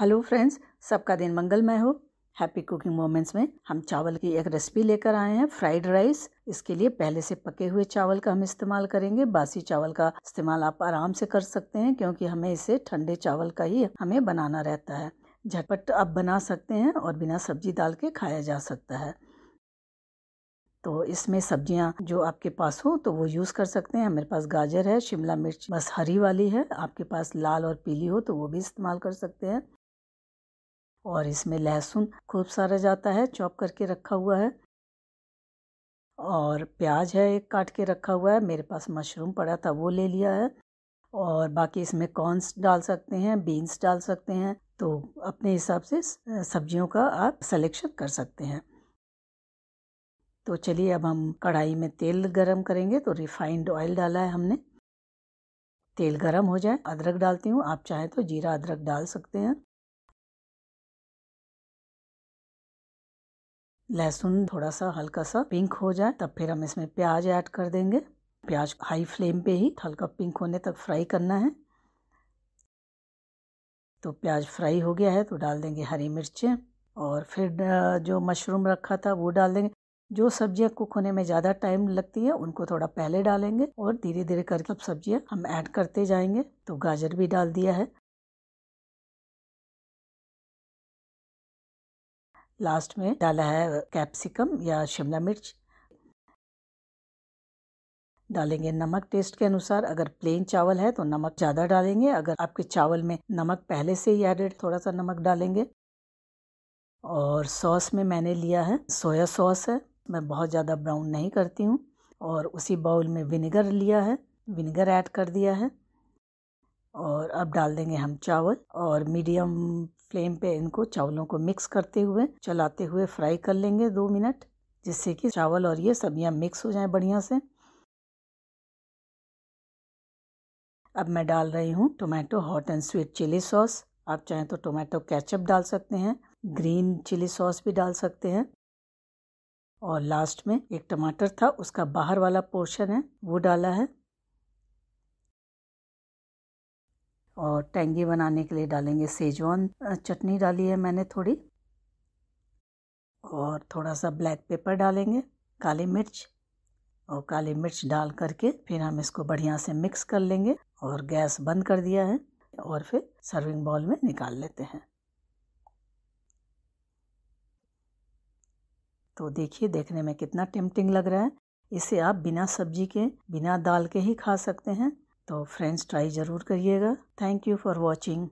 hello friends सबका दिन मंगलमय हो हैप्पी कुकिंग मोमेंट्स में हम चावल की एक रेसिपी लेकर आए हैं फ्राइड राइस इसके लिए पहले से पके हुए चावल का हम इस्तेमाल करेंगे बासी चावल का इस्तेमाल आप आराम से कर सकते हैं क्योंकि हमें इसे ठंडे चावल का ही हमें बनाना रहता है झटपट आप बना सकते हैं और बिना सब्जी डाल के खाया जा सकता है तो इसमें सब्जियां जो आपके पास हो तो वो यूज़ कर सकते हैं मेरे पास गाजर है शिमला मिर्च बस हरी वाली है आपके पास लाल और पीली हो तो वो भी इस्तेमाल कर सकते हैं और इसमें लहसुन खूब सारा जाता है चॉप करके रखा हुआ है और प्याज है एक काट के रखा हुआ है मेरे पास मशरूम पड़ा था वो ले लिया है और बाकी इसमें कॉर्नस डाल सकते हैं बीन्स डाल सकते हैं तो अपने हिसाब से सब्जियों का आप सिलेक्शन कर सकते हैं तो चलिए अब हम कढ़ाई में तेल गरम करेंगे तो रिफाइंड ऑयल डाला है हमने तेल गरम हो जाए अदरक डालती हूँ आप चाहें तो जीरा अदरक डाल सकते हैं लहसुन थोड़ा सा हल्का सा पिंक हो जाए तब फिर हम इसमें प्याज ऐड कर देंगे प्याज हाई फ्लेम पे ही हल्का पिंक होने तक फ्राई करना है तो प्याज फ्राई हो गया है तो डाल देंगे हरी मिर्चें और फिर जो मशरूम रखा था वो डाल देंगे जो सब्जियां कुक होने में ज़्यादा टाइम लगती है उनको थोड़ा पहले डालेंगे और धीरे धीरे करके सब सब्जियां हम ऐड करते जाएंगे तो गाजर भी डाल दिया है लास्ट में डाला है कैप्सिकम या शिमला मिर्च डालेंगे नमक टेस्ट के अनुसार अगर प्लेन चावल है तो नमक ज़्यादा डालेंगे अगर आपके चावल में नमक पहले से ही एडेड थोड़ा सा नमक डालेंगे और सॉस में मैंने लिया है सोया सॉस है मैं बहुत ज़्यादा ब्राउन नहीं करती हूँ और उसी बाउल में विनेगर लिया है विनेगर ऐड कर दिया है और अब डाल देंगे हम चावल और मीडियम फ्लेम पे इनको चावलों को मिक्स करते हुए चलाते हुए फ्राई कर लेंगे दो मिनट जिससे कि चावल और ये सब्जियाँ मिक्स हो जाएं बढ़िया से अब मैं डाल रही हूँ tomato hot and sweet chilli sauce आप चाहें तो टोमेटो कैचअप डाल सकते हैं ग्रीन चिली सॉस भी डाल सकते हैं और लास्ट में एक टमाटर था उसका बाहर वाला पोर्शन है वो डाला है और टेंगी बनाने के लिए डालेंगे सेजवान चटनी डाली है मैंने थोड़ी और थोड़ा सा ब्लैक पेपर डालेंगे काली मिर्च और काली मिर्च डाल करके फिर हम इसको बढ़िया से मिक्स कर लेंगे और गैस बंद कर दिया है और फिर सर्विंग बॉल में निकाल लेते हैं तो देखिए देखने में कितना टेम्पटिंग लग रहा है इसे आप बिना सब्जी के बिना दाल के ही खा सकते हैं तो फ्रेंड्स ट्राई ज़रूर करिएगा थैंक यू फॉर वॉचिंग